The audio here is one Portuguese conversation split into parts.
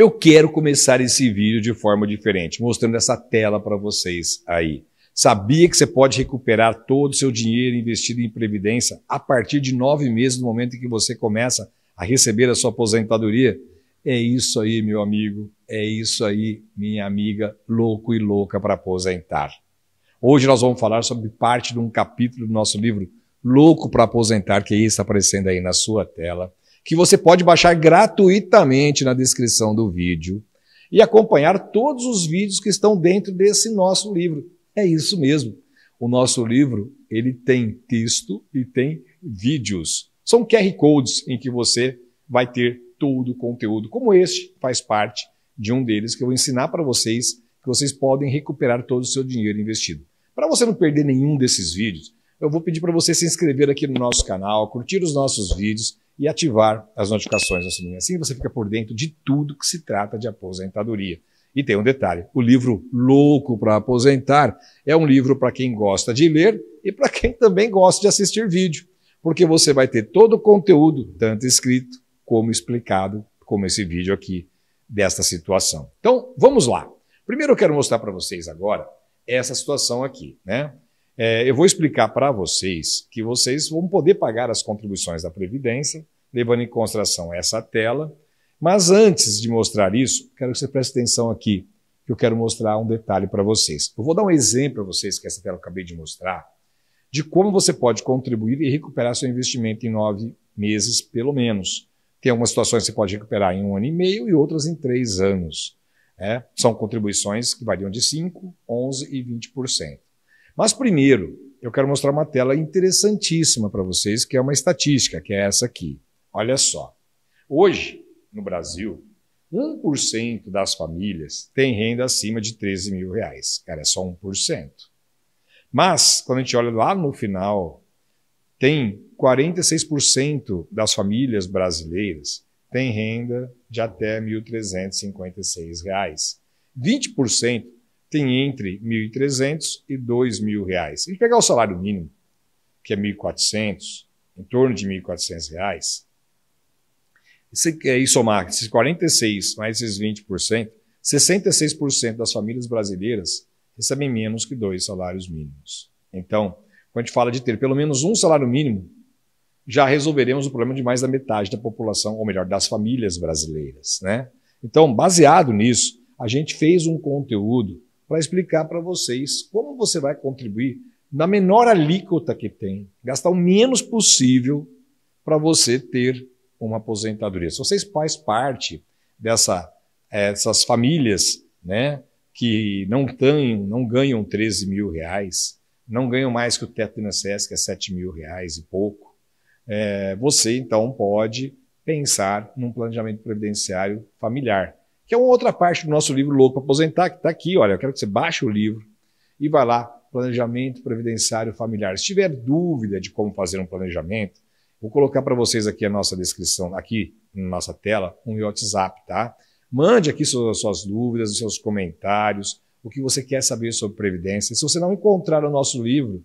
Eu quero começar esse vídeo de forma diferente, mostrando essa tela para vocês aí. Sabia que você pode recuperar todo o seu dinheiro investido em previdência a partir de nove meses no momento em que você começa a receber a sua aposentadoria? É isso aí, meu amigo. É isso aí, minha amiga, louco e louca para aposentar. Hoje nós vamos falar sobre parte de um capítulo do nosso livro Louco para Aposentar, que está aparecendo aí na sua tela que você pode baixar gratuitamente na descrição do vídeo e acompanhar todos os vídeos que estão dentro desse nosso livro. É isso mesmo. O nosso livro, ele tem texto e tem vídeos. São QR codes em que você vai ter todo o conteúdo, como este faz parte de um deles que eu vou ensinar para vocês, que vocês podem recuperar todo o seu dinheiro investido. Para você não perder nenhum desses vídeos, eu vou pedir para você se inscrever aqui no nosso canal, curtir os nossos vídeos e ativar as notificações no sininho. Assim. assim você fica por dentro de tudo que se trata de aposentadoria. E tem um detalhe: o livro Louco para Aposentar é um livro para quem gosta de ler e para quem também gosta de assistir vídeo, porque você vai ter todo o conteúdo, tanto escrito como explicado, como esse vídeo aqui, desta situação. Então, vamos lá. Primeiro eu quero mostrar para vocês agora essa situação aqui, né? É, eu vou explicar para vocês que vocês vão poder pagar as contribuições da Previdência, levando em consideração essa tela. Mas antes de mostrar isso, quero que você preste atenção aqui, que eu quero mostrar um detalhe para vocês. Eu vou dar um exemplo para vocês, que essa tela eu acabei de mostrar, de como você pode contribuir e recuperar seu investimento em nove meses, pelo menos. Tem algumas situações que você pode recuperar em um ano e meio e outras em três anos. É, são contribuições que variam de 5%, 11% e 20%. Mas primeiro, eu quero mostrar uma tela interessantíssima para vocês, que é uma estatística, que é essa aqui. Olha só. Hoje, no Brasil, 1% das famílias tem renda acima de 13 mil reais. Cara, é só 1%. Mas, quando a gente olha lá no final, tem 46% das famílias brasileiras têm renda de até R$ 1.356. 20% tem entre R$ 1.300 e R$ 2.000. E pegar o salário mínimo, que é R$ 1.400, em torno de R$ 1.400, é, e somar esses 46 mais esses 20%, 66% das famílias brasileiras recebem menos que dois salários mínimos. Então, quando a gente fala de ter pelo menos um salário mínimo, já resolveremos o problema de mais da metade da população, ou melhor, das famílias brasileiras. Né? Então, baseado nisso, a gente fez um conteúdo para explicar para vocês como você vai contribuir na menor alíquota que tem, gastar o menos possível para você ter uma aposentadoria. Se vocês faz parte dessa, eh, essas famílias, né, que não têm, não ganham 13 mil reais, não ganham mais que o teto do INSS, que é 7 mil reais e pouco, é, você então pode pensar num planejamento previdenciário familiar que é uma outra parte do nosso livro Louco para Aposentar, que está aqui. Olha, eu quero que você baixe o livro e vá lá, Planejamento Previdenciário Familiar. Se tiver dúvida de como fazer um planejamento, vou colocar para vocês aqui a nossa descrição, aqui na nossa tela, um WhatsApp, tá? Mande aqui suas, suas dúvidas, os seus comentários, o que você quer saber sobre Previdência. Se você não encontrar o nosso livro,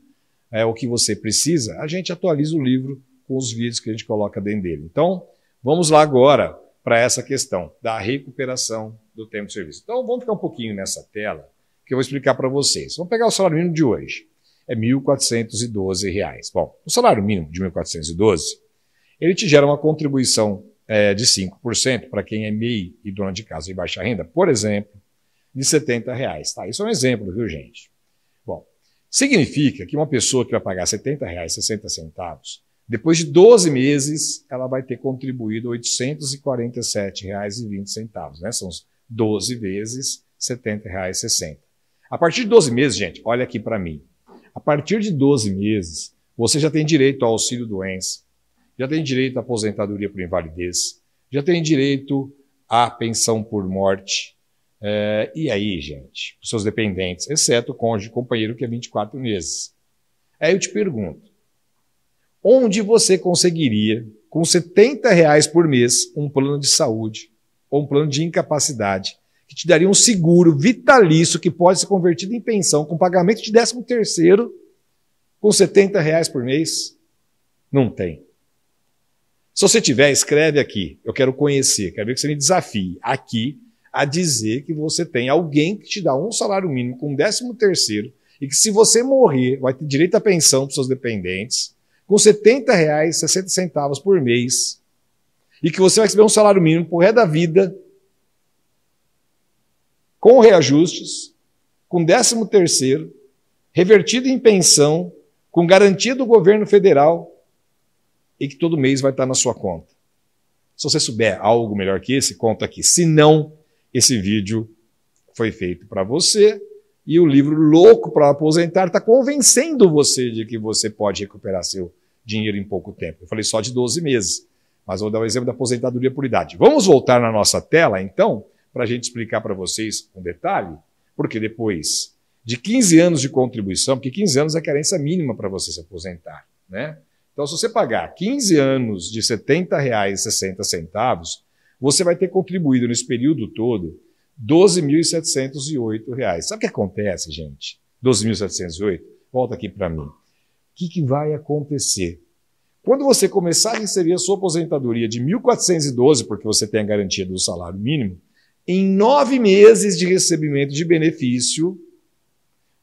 é, o que você precisa, a gente atualiza o livro com os vídeos que a gente coloca dentro dele. Então, vamos lá agora para essa questão da recuperação do tempo de serviço. Então, vamos ficar um pouquinho nessa tela, que eu vou explicar para vocês. Vamos pegar o salário mínimo de hoje. É R$ 1.412. Bom, o salário mínimo de R$ 1.412, ele te gera uma contribuição é, de 5% para quem é MEI e dona de casa de baixa renda, por exemplo, de R$ 70,00. Reais, tá? Isso é um exemplo, viu, gente? Bom, significa que uma pessoa que vai pagar R$ 70,60 depois de 12 meses, ela vai ter contribuído R$ 847,20. Né? São 12 vezes R$ 70,60. A partir de 12 meses, gente, olha aqui para mim. A partir de 12 meses, você já tem direito ao auxílio doença, já tem direito à aposentadoria por invalidez, já tem direito à pensão por morte. É, e aí, gente, os seus dependentes, exceto o cônjuge companheiro, que é 24 meses. Aí eu te pergunto, onde você conseguiria, com 70 reais por mês, um plano de saúde ou um plano de incapacidade, que te daria um seguro vitalício que pode ser convertido em pensão com pagamento de 13 terceiro com 70 reais por mês? Não tem. Se você tiver, escreve aqui. Eu quero conhecer, quero ver que você me desafie aqui a dizer que você tem alguém que te dá um salário mínimo com 13 décimo terceiro e que se você morrer vai ter direito à pensão para seus dependentes com R$ 70,60 por mês e que você vai receber um salário mínimo por ré da vida, com reajustes, com décimo terceiro, revertido em pensão, com garantia do governo federal e que todo mês vai estar na sua conta. Se você souber algo melhor que esse, conta aqui. Se não, esse vídeo foi feito para você e o livro Louco para Aposentar está convencendo você de que você pode recuperar seu dinheiro em pouco tempo. Eu falei só de 12 meses, mas vou dar o um exemplo da aposentadoria por idade. Vamos voltar na nossa tela, então, para a gente explicar para vocês um detalhe, porque depois de 15 anos de contribuição, porque 15 anos é a carência mínima para você se aposentar, né? Então, se você pagar 15 anos de R$ 70,60, você vai ter contribuído nesse período todo 12.708 reais. Sabe o que acontece, gente? 12.708? Volta aqui para mim. O que, que vai acontecer? Quando você começar a receber a sua aposentadoria de 1.412, porque você tem a garantia do salário mínimo, em nove meses de recebimento de benefício,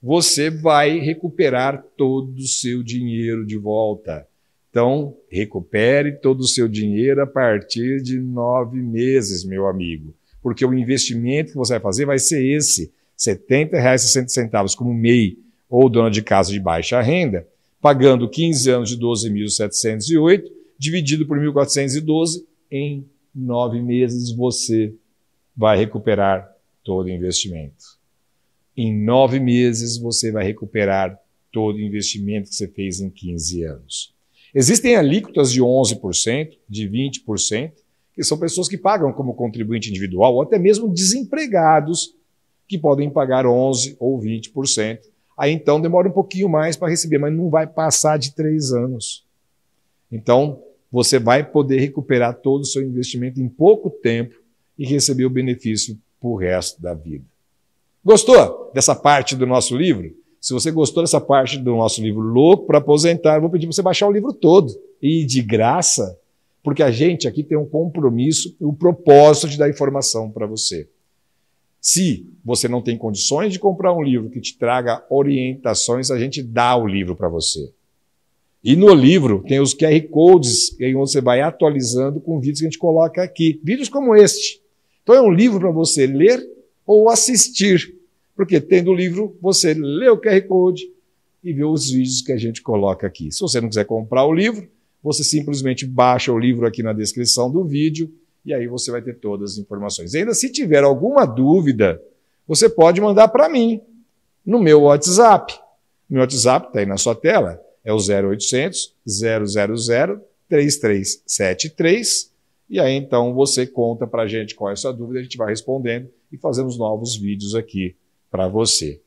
você vai recuperar todo o seu dinheiro de volta. Então, recupere todo o seu dinheiro a partir de nove meses, meu amigo porque o investimento que você vai fazer vai ser esse, R$ 70,60 como MEI ou dona de casa de baixa renda, pagando 15 anos de 12.708, dividido por 1.412, em nove meses você vai recuperar todo o investimento. Em nove meses você vai recuperar todo o investimento que você fez em 15 anos. Existem alíquotas de 11%, de 20%, que são pessoas que pagam como contribuinte individual, ou até mesmo desempregados, que podem pagar 11% ou 20%. Aí então demora um pouquinho mais para receber, mas não vai passar de três anos. Então, você vai poder recuperar todo o seu investimento em pouco tempo e receber o benefício para o resto da vida. Gostou dessa parte do nosso livro? Se você gostou dessa parte do nosso livro Louco para Aposentar, eu vou pedir para você baixar o livro todo. E de graça, porque a gente aqui tem um compromisso e um propósito de dar informação para você. Se você não tem condições de comprar um livro que te traga orientações, a gente dá o livro para você. E no livro tem os QR Codes, em é onde você vai atualizando com vídeos que a gente coloca aqui. Vídeos como este. Então é um livro para você ler ou assistir. Porque tendo o livro, você lê o QR Code e vê os vídeos que a gente coloca aqui. Se você não quiser comprar o livro, você simplesmente baixa o livro aqui na descrição do vídeo e aí você vai ter todas as informações. E ainda se tiver alguma dúvida, você pode mandar para mim no meu WhatsApp. Meu WhatsApp está aí na sua tela, é o 0800 000 3373 e aí então você conta para a gente qual é a sua dúvida, a gente vai respondendo e fazemos novos vídeos aqui para você.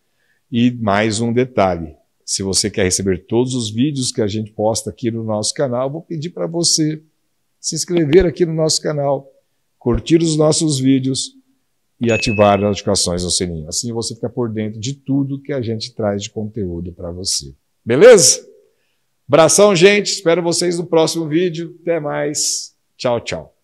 E mais um detalhe, se você quer receber todos os vídeos que a gente posta aqui no nosso canal, vou pedir para você se inscrever aqui no nosso canal, curtir os nossos vídeos e ativar as notificações no sininho. Assim você fica por dentro de tudo que a gente traz de conteúdo para você. Beleza? Abração, gente. Espero vocês no próximo vídeo. Até mais. Tchau, tchau.